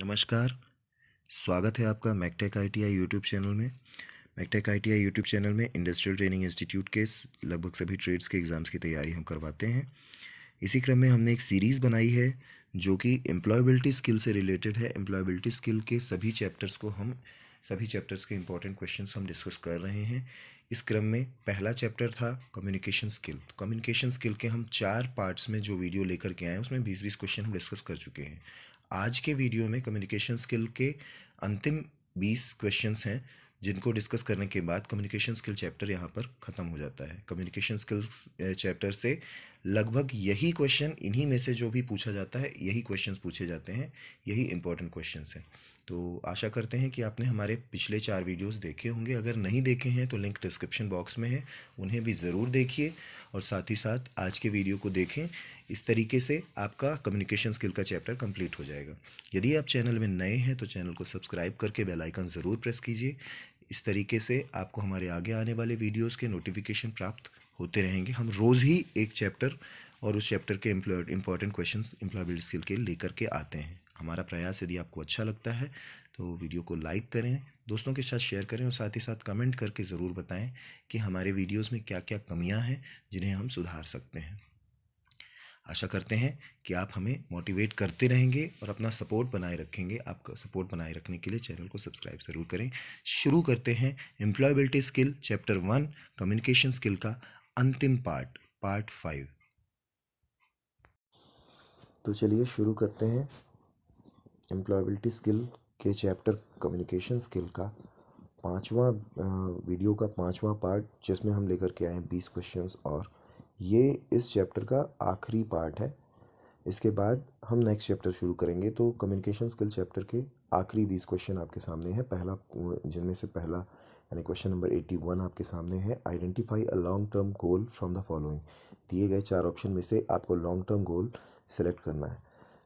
नमस्कार स्वागत है आपका मैकटेक आईटीआई यूट्यूब चैनल में मैकटेक आईटीआई यूट्यूब चैनल में इंडस्ट्रियल ट्रेनिंग इंस्टीट्यूट के लगभग सभी ट्रेड्स के एग्ज़ाम्स की तैयारी हम करवाते हैं इसी क्रम में हमने एक सीरीज़ बनाई है जो कि एम्प्लॉयबिलिटी स्किल से रिलेटेड है एम्प्लॉयबिलिटी स्किल के सभी चैप्टर्स को हम सभी चैप्टर्स के इंपॉर्टेंट क्वेश्चन हम डिस्कस कर रहे हैं इस क्रम में पहला चैप्टर था कम्युनिकेशन स्किल कम्युनिकेशन स्किल के हम चार पार्ट्स में जो वीडियो लेकर के आए हैं उसमें बीस बीस क्वेश्चन हम डिस्कस कर चुके हैं आज के वीडियो में कम्युनिकेशन स्किल के अंतिम बीस क्वेश्चंस हैं जिनको डिस्कस करने के बाद कम्युनिकेशन स्किल चैप्टर यहाँ पर ख़त्म हो जाता है कम्युनिकेशन स्किल्स चैप्टर से लगभग यही क्वेश्चन इन्हीं में से जो भी पूछा जाता है यही क्वेश्चंस पूछे जाते हैं यही इंपॉर्टेंट क्वेश्चंस हैं तो आशा करते हैं कि आपने हमारे पिछले चार वीडियोस देखे होंगे अगर नहीं देखे हैं तो लिंक डिस्क्रिप्शन बॉक्स में है उन्हें भी ज़रूर देखिए और साथ ही साथ आज के वीडियो को देखें इस तरीके से आपका कम्युनिकेशन स्किल का चैप्टर कंप्लीट हो जाएगा यदि आप चैनल में नए हैं तो चैनल को सब्सक्राइब करके बेलाइकन ज़रूर प्रेस कीजिए इस तरीके से आपको हमारे आगे आने वाले वीडियोज़ के नोटिफिकेशन प्राप्त होते रहेंगे हम रोज़ ही एक चैप्टर और उस चैप्टर के इम्पॉर्टेंट क्वेश्चन इम्प्लॉयबिलिटी स्किल के लेकर के आते हैं हमारा प्रयास यदि आपको अच्छा लगता है तो वीडियो को लाइक करें दोस्तों के साथ शेयर करें और साथ ही साथ कमेंट करके ज़रूर बताएं कि हमारे वीडियोस में क्या क्या कमियां हैं जिन्हें हम सुधार सकते हैं आशा करते हैं कि आप हमें मोटिवेट करते रहेंगे और अपना सपोर्ट बनाए रखेंगे आपका सपोर्ट बनाए रखने के लिए चैनल को सब्सक्राइब ज़रूर करें शुरू करते हैं employability skill chapter one communication skill का अंतिम पार्ट पार्ट फाइव तो चलिए शुरू करते हैं एम्प्लॉयबिलिटी स्किल के चैप्टर कम्युनिकेशन स्किल का पांचवा वीडियो का पांचवा पार्ट जिसमें हम लेकर के आए हैं बीस क्वेश्चन और ये इस चैप्टर का आखिरी पार्ट है इसके बाद हम नेक्स्ट चैप्टर शुरू करेंगे तो कम्युनिकेशन स्किल चैप्टर के आखिरी बीस क्वेश्चन आपके सामने हैं पहला जिनमें से पहला यानी क्वेश्चन नंबर एट्टी वन आपके सामने है identify a long term goal from the following दिए गए चार ऑप्शन में से आपको लॉन्ग टर्म गोल सेलेक्ट करना है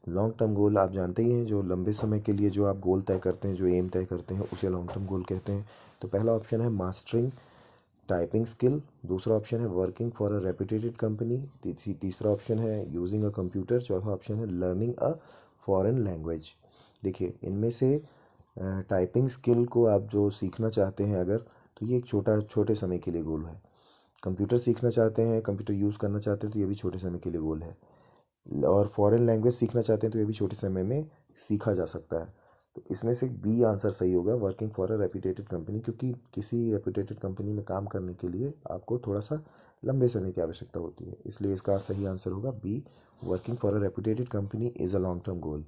लॉन्ग टर्म गोल आप जानते ही हैं जो लंबे समय के लिए जो आप गोल तय करते हैं जो एम तय करते हैं उसे लॉन्ग टर्म गोल कहते हैं तो पहला ऑप्शन है मास्टरिंग टाइपिंग स्किल दूसरा ऑप्शन है working for a reputed company तीसरा ऑप्शन है यूजिंग अ कंप्यूटर चौथा ऑप्शन है लर्निंग अ फॉरेन लैंग्वेज देखिए इनमें से टाइपिंग स्किल को आप जो सीखना चाहते हैं अगर तो ये एक छोटा छोटे समय के लिए गोल है कंप्यूटर सीखना चाहते हैं कंप्यूटर यूज़ करना चाहते हैं तो ये भी छोटे समय के लिए गोल है और फॉरेन लैंग्वेज सीखना चाहते हैं तो ये भी छोटे समय में सीखा जा सकता है तो इसमें से बी आंसर सही होगा working for a reputed company क्योंकि किसी रेपूटेटेड कंपनी में काम करने के लिए आपको थोड़ा सा लंबे समय की आवश्यकता होती है इसलिए इसका सही आंसर होगा B working for a reputed company is a long term goal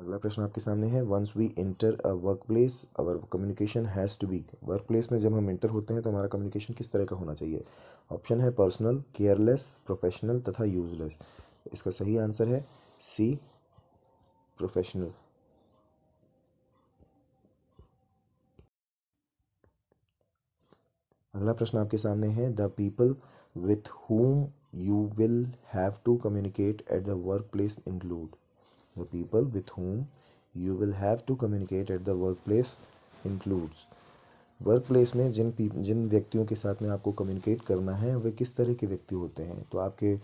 अगला प्रश्न आपके सामने है once we enter a work workplace our communication has to be workplace में जब हम इंटर होते हैं तो हमारा कम्युनिकेशन किस तरह का होना चाहिए ऑप्शन है पर्सनल केयरलेस प्रोफेशनल तथा यूजलेस इसका सही आंसर है सी प्रोफेशनल अगला प्रश्न आपके सामने है the people with whom you will have to communicate at the workplace include the people with whom you will have to communicate at the workplace includes workplace में जिन जिन व्यक्तियों के साथ में आपको कम्युनिकेट करना है वे किस तरह के व्यक्ति होते हैं तो आपके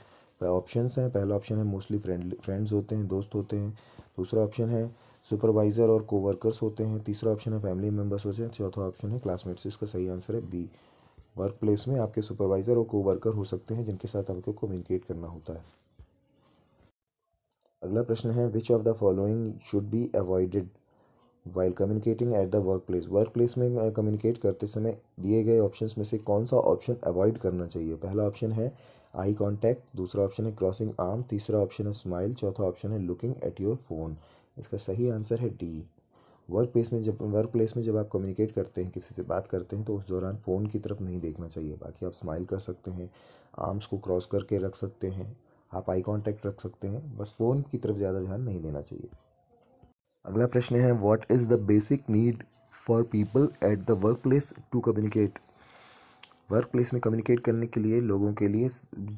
ऑप्शंस हैं पहला ऑप्शन है मोस्टली फ्रेंड फ्रेंड्स होते हैं दोस्त होते हैं दूसरा ऑप्शन है सुपरवाइज़र और कोवर्कर्स होते हैं तीसरा ऑप्शन है फैमिली मेम्बर्स होते हैं चौथा ऑप्शन है क्लासमेट्स इसका सही आंसर है बी वर्क प्लेस में आपके सुपरवाइज़र और कोवर्कर हो सकते हैं जिनके साथ आपको कम्युनिकेट करना होता है अगला प्रश्न है which of the following should be avoided while communicating at the workplace workplace में कम्युनिकेट करते समय दिए गए ऑप्शन में से कौन सा ऑप्शन अवॉइड करना चाहिए पहला ऑप्शन है आई कॉन्टैक्ट दूसरा ऑप्शन है क्रॉसिंग आर्म तीसरा ऑप्शन है स्माइल चौथा ऑप्शन है लुकिंग एट योर फ़ोन इसका सही आंसर है डी वर्क प्लेस में जब वर्क प्लेस में जब आप कम्युनिकेट करते हैं किसी से बात करते हैं तो उस दौरान फ़ोन की तरफ नहीं देखना चाहिए बाकी आप स्माइल कर सकते हैं आर्म्स को क्रॉस करके रख सकते हैं आप आई कांटेक्ट रख सकते हैं बस फ़ोन की तरफ ज़्यादा ध्यान नहीं देना चाहिए अगला प्रश्न है what is the basic need for people at the workplace to communicate workplace में कम्युनिकेट करने के लिए लोगों के लिए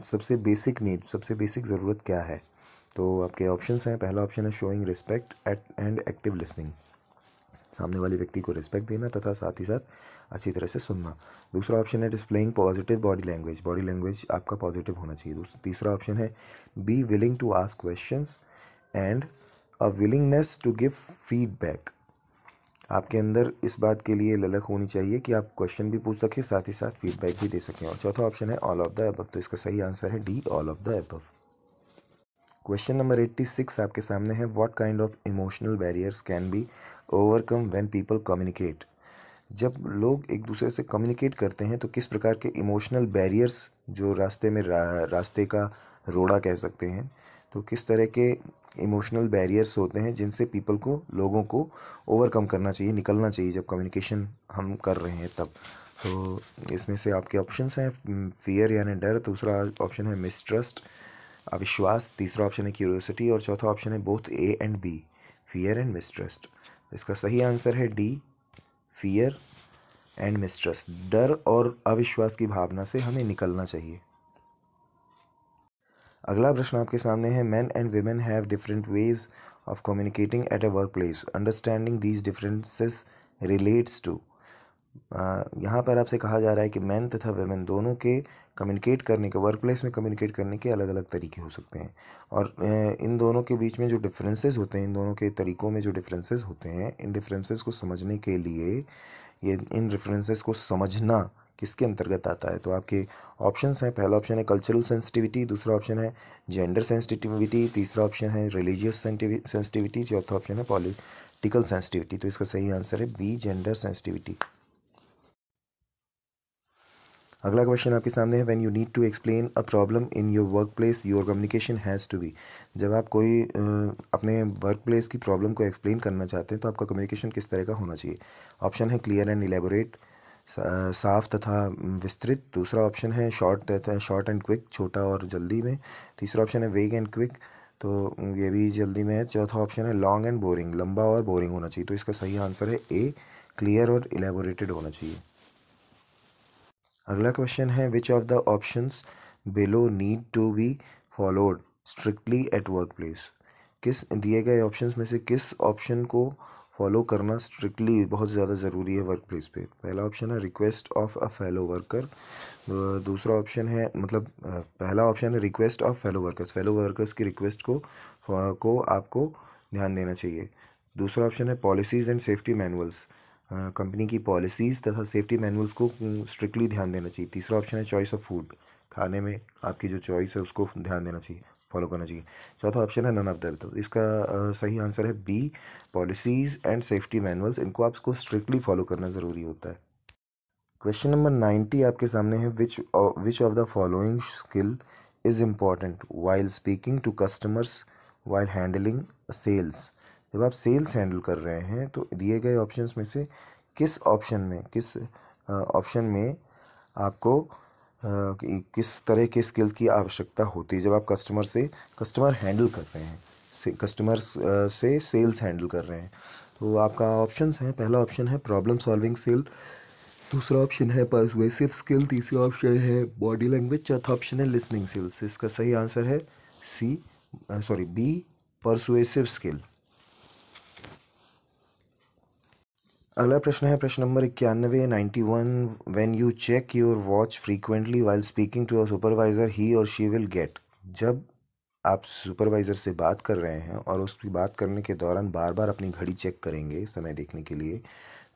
सबसे बेसिक नीड सबसे बेसिक ज़रूरत क्या है तो आपके ऑप्शन हैं पहला ऑप्शन है showing respect at and active listening सामने वाले व्यक्ति को रिस्पेक्ट देना तथा साथ ही साथ अच्छी तरह से सुनना दूसरा ऑप्शन है displaying positive body language body language आपका पॉजिटिव होना चाहिए तीसरा ऑप्शन है be willing to ask questions and a willingness to give feedback आपके अंदर इस बात के लिए ललक होनी चाहिए कि आप क्वेश्चन भी पूछ सकें साथ ही साथ फीडबैक भी दे सकें और चौथा ऑप्शन है ऑल ऑफ द एबव तो इसका सही आंसर है D all of the above question number eighty six आपके सामने है what kind of emotional barriers can be overcome when people communicate जब लोग एक दूसरे से कम्युनिकेट करते हैं तो किस प्रकार के इमोशनल बैरियर्स जो रास्ते में रा, रास्ते का रोड़ा कह सकते हैं तो किस तरह के इमोशनल बैरियर्स होते हैं जिनसे पीपल को लोगों को ओवरकम करना चाहिए निकलना चाहिए जब कम्युनिकेशन हम कर रहे हैं तब तो इसमें से आपके ऑप्शन हैं फियर यानी डर दूसरा ऑप्शन है मिसट्रस्ट अविश्वास तीसरा ऑप्शन है क्यूरियोसिटी और चौथा ऑप्शन है both A and B fear and mistrust इसका सही आंसर है डी फियर एंड मिसट्रस्ट डर और अविश्वास की भावना से हमें निकलना चाहिए अगला प्रश्न आपके सामने है men and women have different ways of communicating at a work place understanding these differences relates to यहाँ पर आपसे कहा जा रहा है कि मैन तथा वेमेन दोनों के कम्युनिकेट करने के वर्क प्लेस में कम्युनिकेट करने के अलग अलग तरीके हो सकते हैं और इन दोनों के बीच में जो डिफरेंसेस होते हैं इन दोनों के तरीकों में जो डिफरेंसेस होते हैं इन डिफरेंसेस को समझने के लिए ये इन डिफरेंसेस को समझना किसके अंतर्गत आता है तो आपके ऑप्शंस हैं पहला ऑप्शन है कल्चरल सेंसिटिविटी दूसरा ऑप्शन है जेंडर सेंसिटिविटी तीसरा ऑप्शन है रिलीजियस सेंसिटिविटी चौथा ऑप्शन है पॉलिटिकल सेंसिटिविटी तो इसका सही आंसर है बी जेंडर सेंसिटिविटी अगला क्वेश्चन आपके सामने है when you need to explain a problem in your work place your communication has to be जब आप कोई अपने वर्क प्लेस की प्रॉब्लम को एक्सप्लेन करना चाहते हैं तो आपका कम्युनिकेशन किस तरह का होना चाहिए ऑप्शन है क्लियर एंड एलेबोरेट साफ तथा विस्तृत दूसरा ऑप्शन है शॉर्ट तथा शॉर्ट एंड क्विक छोटा और जल्दी में तीसरा ऑप्शन है वेग एंड क्विक तो ये भी जल्दी में है चौथा ऑप्शन है लॉन्ग एंड बोरिंग लंबा और बोरिंग होना चाहिए तो इसका सही आंसर है ए क्लियर और एलेबोरेटेड होना चाहिए अगला क्वेश्चन है which of the option below need to be followed strictly at work place किस दिए गए ऑप्शन में से किस ऑप्शन को फॉलो करना स्ट्रिक्टली बहुत ज़्यादा ज़रूरी है वर्क प्लेस पर पहला ऑप्शन है request of a fellow worker दूसरा ऑप्शन है मतलब पहला ऑप्शन है request of fellow workers fellow workers की रिक्वेस्ट को हाँ, को आपको ध्यान देना चाहिए दूसरा ऑप्शन है policies and safety manuals company की पॉलिसीज़ तथा सेफ्टी मैनुअल्स को स्ट्रिक्टली ध्यान देना चाहिए तीसरा ऑप्शन है चॉइस ऑफ फूड खाने में आपकी जो चॉइस है उसको ध्यान देना चाहिए फॉलो करना चाहिए चौथा ऑप्शन है नन ऑफ द तो इसका सही आंसर है B policies and safety manuals इनको आपको स्ट्रिक्टली फॉलो करना ज़रूरी होता है क्वेश्चन नंबर नाइन्टी आपके सामने है which which of the following skill is important while speaking to customers while handling sales जब आप सेल्स हैंडल कर रहे हैं तो दिए गए ऑप्शंस में से किस ऑप्शन में किस ऑप्शन में आपको किस तरह के स्किल की आवश्यकता होती है जब आप कस्टमर से कस्टमर हैंडल कर रहे हैं से कस्टमर से सेल्स हैंडल कर रहे हैं तो आपका ऑप्शन है पहला ऑप्शन है प्रॉब्लम सॉल्विंग स्किल दूसरा ऑप्शन है परसुएसिव स्किल तीसरा ऑप्शन है बॉडी लैंग्वेज चौथा ऑप्शन है लिसनिंग स्किल्स इसका सही आंसर है C sorry B persuasive skill अगला प्रश्न है प्रश्न नंबर इक्यानवे ninety one when you check your watch frequently while speaking to your supervisor he और शी विल गेट जब आप सुपरवाइज़र से बात कर रहे हैं और उसकी बात करने के दौरान बार बार अपनी घड़ी चेक करेंगे समय देखने के लिए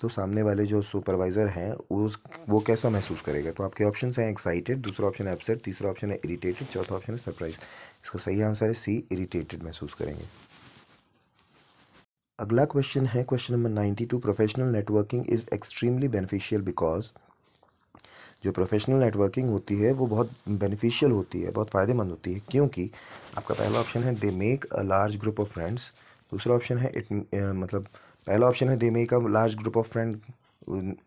तो सामने वाले जो सुपरवाइज़र हैं उस वो कैसा महसूस करेगा तो आपके ऑप्शन हैं एक्साइटेड दूसरा ऑप्शन है अपसेट तीसरा ऑप्शन है इरीटेटेड चौथा ऑप्शन है सरप्राइज इसका सही आंसर है सी इरीटेटेड महसूस करेंगे अगला क्वेश्चन है question number ninety two professional networking is extremely beneficial because जो प्रोफेशनल नेटवर्किंग होती है वो बहुत बेनिफिशियल होती है बहुत फ़ायदेमंद होती है क्योंकि आपका पहला ऑप्शन है they make a large group of friends दूसरा ऑप्शन है इट मतलब पहला ऑप्शन है they make a large group of friend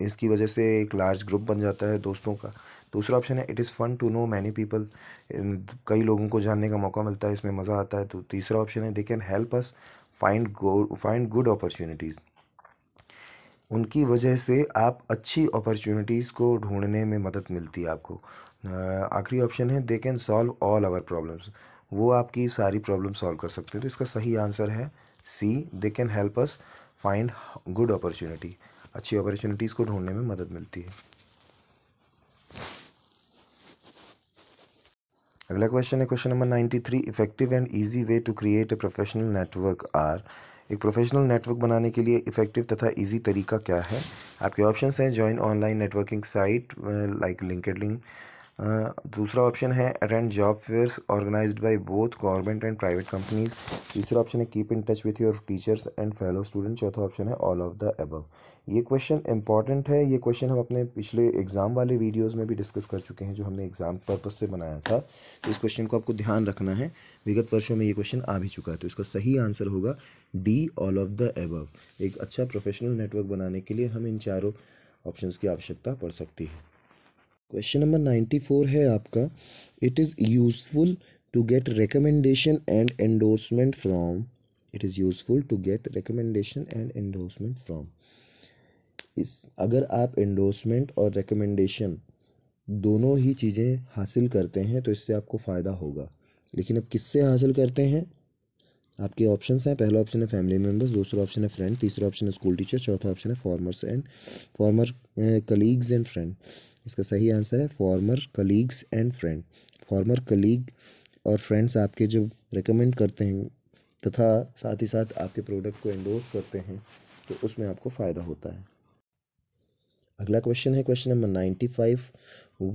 इसकी वजह से एक लार्ज ग्रुप बन जाता है दोस्तों का दूसरा ऑप्शन है it is fun to know many people कई लोगों को जानने का मौका मिलता है इसमें मज़ा आता है तो तीसरा ऑप्शन है they can help us find go find good opportunities उनकी वजह से आप अच्छी अपॉर्चुनिटीज़ को ढूंढने में मदद मिलती है आपको आखिरी ऑप्शन है they can solve all our problems वो आपकी सारी प्रॉब्लम सॉल्व कर सकते हैं तो इसका सही आंसर है C they can help us find good opportunity अच्छी अपॉर्चुनिटीज़ को ढूंढने में मदद मिलती है अगला क्वेश्चन है question number ninety three effective and easy way to create a professional network are एक प्रोफेशनल नेटवर्क बनाने के लिए इफेक्टिव तथा ईजी तरीका क्या है आपके ऑप्शन हैं join online networking site like linked link दूसरा ऑप्शन है attend job fairs organise by both government and private companies तीसरा ऑप्शन है keep in touch with your teachers and fellow student चौथा ऑप्शन है ऑल ऑफ द एबव ये question important है ये question हम अपने पिछले एग्ज़ाम वाले वीडियोज़ में भी डिस्कस कर चुके हैं जो हमने एग्ज़ाम पर्पज़ से बनाया था तो इस क्वेश्चन को आपको ध्यान रखना है विगत वर्षों में ये क्वेश्चन आ भी चुका है तो इसका सही आंसर होगा D all of the above एक अच्छा प्रोफेशनल नेटवर्क बनाने के लिए हम इन चारों ऑप्शंस की आवश्यकता पड़ सकती है क्वेश्चन नंबर नाइन्टी फोर है आपका it is useful to get recommendation and endorsement from it is useful to get recommendation and endorsement from इस अगर आप एंडोर्समेंट और रिकमेंडेशन दोनों ही चीज़ें हासिल करते हैं तो इससे आपको फ़ायदा होगा लेकिन अब किससे हासिल करते हैं आपके ऑप्शन हैं पहला ऑप्शन है फैमिली मेम्बर्स दूसरा ऑप्शन है फ्रेंड तीसरा ऑप्शन है स्कूल टीचर चौथा ऑप्शन है formers and former colleagues and friend इसका सही आंसर है former colleagues and friend former colleague और फ्रेंड्स आपके जो रिकमेंड करते हैं तथा साथ ही साथ आपके प्रोडक्ट को एंडोर्स करते हैं तो उसमें आपको फ़ायदा होता है अगला क्वेश्चन है question number ninety five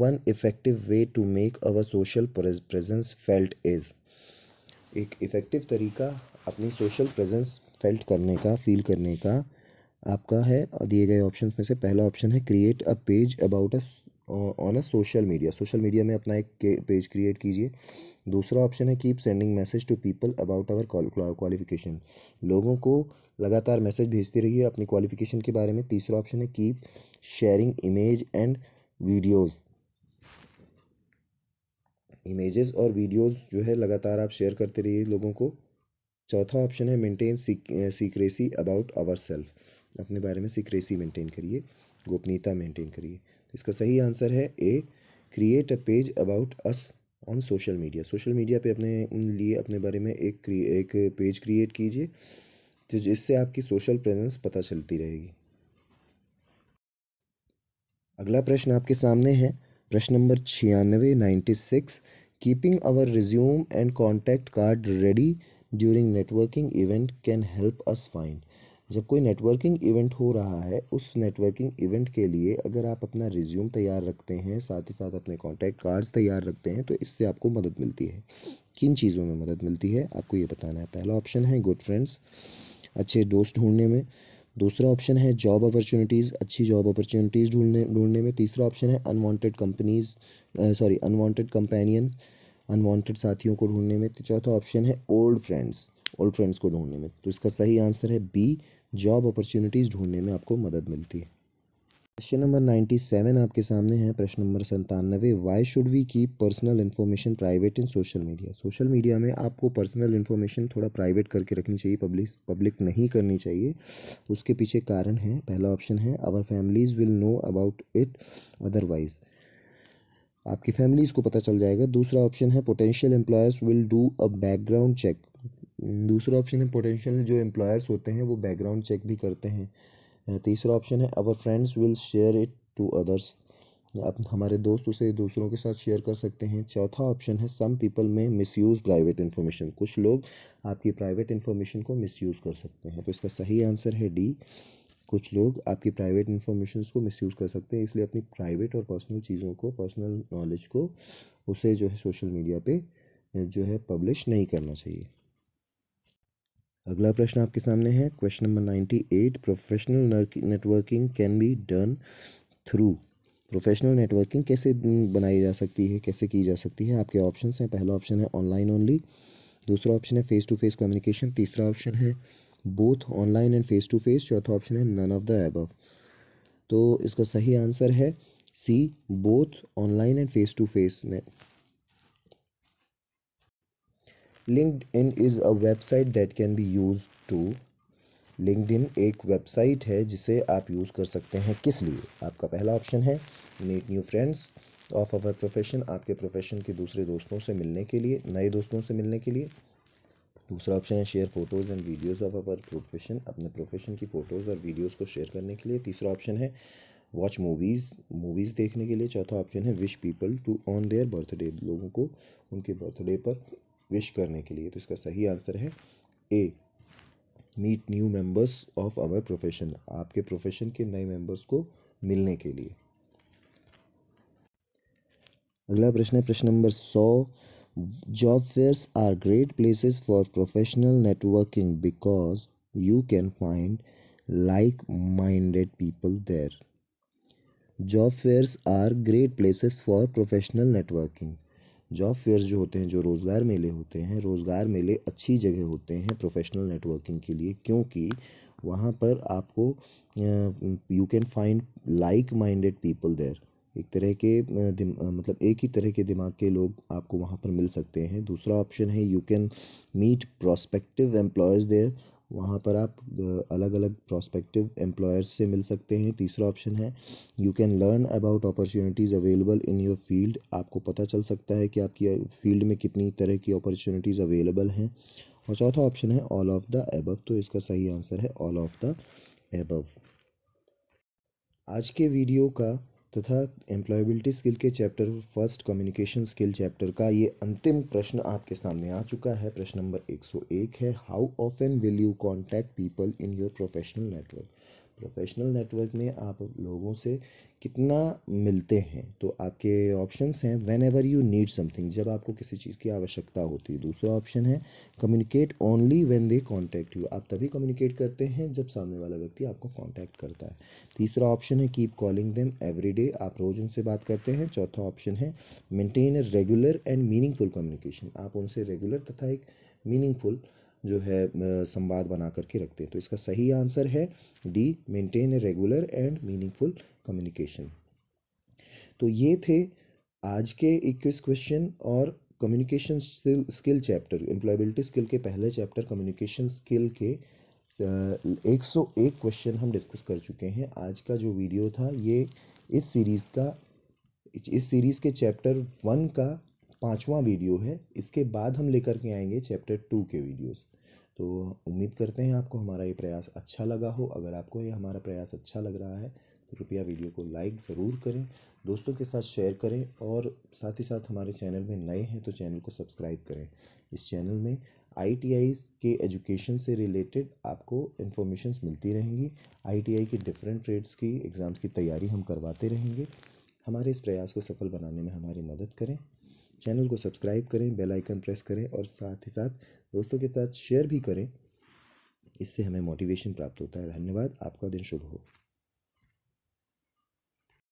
one effective way to make our social presence felt is एक इफ़ेक्टिव तरीका अपनी सोशल प्रेजेंस फेल्ट करने का फील करने का आपका है दिए गए ऑप्शन में से पहला ऑप्शन है create a page about a on a social media social media में अपना एक पेज क्रिएट कीजिए दूसरा ऑप्शन है keep sending message to people about our qualification लोगों को लगातार मैसेज भेजते रहिए अपनी क्वालिफिकेशन के बारे में तीसरा ऑप्शन है keep sharing image and videos images और वीडियोस जो है लगातार आप शेयर करते रहिए लोगों को चौथा ऑप्शन है maintain secrecy about our self अपने बारे में सिक्रेसी मेंटेन करिए गोपनीयता मेंटेन करिए तो इसका सही आंसर है A create a page about us on social media social media पे अपने लिए अपने बारे में एक एक पेज क्रिएट कीजिए तो जिससे आपकी सोशल प्रेजेंस पता चलती रहेगी अगला प्रश्न आपके सामने है प्रश्न नंबर छियानवे ninety six keeping our resume and contact card ready during networking event can help us find जब कोई नेटवर्किंग इवेंट हो रहा है उस नेटवर्किंग इवेंट के लिए अगर आप अपना रिज्यूम तैयार रखते हैं साथ ही साथ अपने कॉन्टैक्ट कार्ड्स तैयार रखते हैं तो इससे आपको मदद मिलती है किन चीज़ों में मदद मिलती है आपको ये बताना है पहला ऑप्शन है गुड फ्रेंड्स अच्छे दोस्त ढूंढने में दूसरा ऑप्शन है जॉब अपॉर्चुनिटीज़ अच्छी जॉब अपॉर्चुनिटीज़ ढूंढने ढूंढने में तीसरा ऑप्शन है unwanted companies sorry unwanted companion unwanted साथियों को ढूंढने में चौथा ऑप्शन है ओल्ड फ्रेंड्स ओल्ड फ्रेंड्स को ढूंढने में तो इसका सही आंसर है बी जॉब अपॉर्चुनिटीज़ ढूंढने में आपको मदद मिलती है क्वेश्चन नंबर नाइन्टी सेवन आपके सामने है प्रश्न नंबर संतानवे why should we keep personal information private in social media social media में आपको पर्सनल इन्फॉर्मेशन थोड़ा प्राइवेट करके रखनी चाहिए पब्लिक पब्लिक नहीं करनी चाहिए उसके पीछे कारण है पहला ऑप्शन है our families will know about it otherwise आपकी फैमिलीज़ को पता चल जाएगा दूसरा ऑप्शन है potential employers will do a background check दूसरा ऑप्शन है पोटेंशियल जो एम्प्लॉयर्स होते हैं वो बैकग्राउंड चेक भी करते हैं तीसरा ऑप्शन है our friends will share it to others अब हमारे दोस्त उसे दूसरों के साथ शेयर कर सकते हैं चौथा ऑप्शन है some people may misuse private information कुछ लोग आपकी प्राइवेट इन्फॉर्मेशन को मिसयूज़ कर सकते हैं तो इसका सही आंसर है डी कुछ लोग आपकी प्राइवेट इन्फॉर्मेशन को मिसयूज़ कर सकते हैं इसलिए अपनी प्राइवेट और पर्सनल चीज़ों को पर्सनल नॉलेज को उसे जो है सोशल मीडिया पर जो है पब्लिश नहीं करना चाहिए अगला प्रश्न आपके सामने है question number ninety eight professional networking can be done through professional networking कैसे बनाई जा सकती है कैसे की जा सकती है आपके ऑप्शन हैं पहला ऑप्शन है ऑनलाइन ओनली दूसरा ऑप्शन है फेस टू फेस कम्युनिकेशन तीसरा ऑप्शन है both online and face to face चौथा ऑप्शन है नन ऑफ द एबव तो इसका सही आंसर है C both online and face to face में in is a website that can be use to इन एक वेबसाइट है जिसे आप यूज़ कर सकते हैं किस लिए आपका पहला ऑप्शन है make new friends of our profession आपके प्रोफेशन के दूसरे दोस्तों से मिलने के लिए नए दोस्तों से मिलने के लिए दूसरा ऑप्शन है share photos and videos of our profession अपने प्रोफेशन की फ़ोटोज़ और वीडियोज़ को शेयर करने के लिए तीसरा ऑप्शन है वॉच मूवीज़ मूवीज़ देखने के लिए चौथा ऑप्शन है wish people to on their birthday लोगों को उनके बर्थडे पर विश करने के लिए तो इसका सही आंसर है A meet new members of our profession आपके प्रोफेशन के नए मेंबर्स को मिलने के लिए अगला प्रश्न है प्रश्न नंबर सौ job fairs are great places for professional networking because you can find like minded people there job fairs are great places for professional networking job fairs जो होते हैं जो रोज़गार मेले होते हैं रोज़गार मेले अच्छी जगह होते हैं प्रोफेशनल नेटवर्किंग के लिए क्योंकि वहाँ पर आपको you can find like minded people there एक तरह के मतलब एक ही तरह के दिमाग के लोग आपको वहाँ पर मिल सकते हैं दूसरा ऑप्शन है you can meet prospective employees there वहाँ पर आप अलग अलग प्रोस्पेक्टिव एम्प्लॉयर्स से मिल सकते हैं तीसरा ऑप्शन है you can learn about opportunities available in your field आपको पता चल सकता है कि आपकी फील्ड में कितनी तरह की अपॉर्चुनिटीज़ अवेलेबल हैं और चौथा ऑप्शन है ऑल ऑफ द एबव तो इसका सही आंसर है ऑल ऑफ द एबव आज के वीडियो का तथा एम्प्लॉयबिलिटी स्किल के chapter first communication skill chapter का ये अंतिम प्रश्न आपके सामने आ चुका है प्रश्न नंबर 101 है how of will you contact people in your professional network professional network में आप लोगों से कितना मिलते हैं तो आपके ऑप्शंस हैं whenever you need something जब आपको किसी चीज़ की आवश्यकता होती है दूसरा ऑप्शन है communicate only when they contact you आप तभी कम्युनिकेट करते हैं जब सामने वाला व्यक्ति आपको कांटेक्ट करता है तीसरा ऑप्शन है keep calling them every day आप रोज़ उनसे बात करते हैं चौथा ऑप्शन है maintain regular and meaningful communication आप उनसे रेगुलर तथा एक मीनिंगफुल जो है संवाद बना करके रखते हैं तो इसका सही आंसर है D maintain a regular and meaningful communication तो ये थे आज के इक्कीस क्वेश्चन और communication skill chapter employability skill के पहले चैप्टर कम्युनिकेशन स्किल के एक सौ एक क्वेश्चन हम डिस्कस कर चुके हैं आज का जो वीडियो था ये इस सीरीज़ का इस सीरीज़ के चैप्टर वन का पाँचवा वीडियो है इसके बाद हम लेकर के आएंगे चैप्टर टू के वीडियोज़ तो उम्मीद करते हैं आपको हमारा ये प्रयास अच्छा लगा हो अगर आपको ये हमारा प्रयास अच्छा लग रहा है तो कृपया वीडियो को लाइक ज़रूर करें दोस्तों के साथ शेयर करें और साथ ही साथ हमारे चैनल में नए हैं तो चैनल को सब्सक्राइब करें इस चैनल में आई के एजुकेशन से रिलेटेड आपको इन्फॉर्मेशन मिलती रहेंगी आई के डिफरेंट ट्रेड्स की एग्ज़ाम्स की तैयारी हम करवाते रहेंगे हमारे इस प्रयास को सफल बनाने में हमारी मदद करें चैनल को सब्सक्राइब करें बेल आइकन प्रेस करें और साथ ही साथ दोस्तों के साथ शेयर भी करें इससे हमें मोटिवेशन प्राप्त होता है धन्यवाद आपका दिन शुभ हो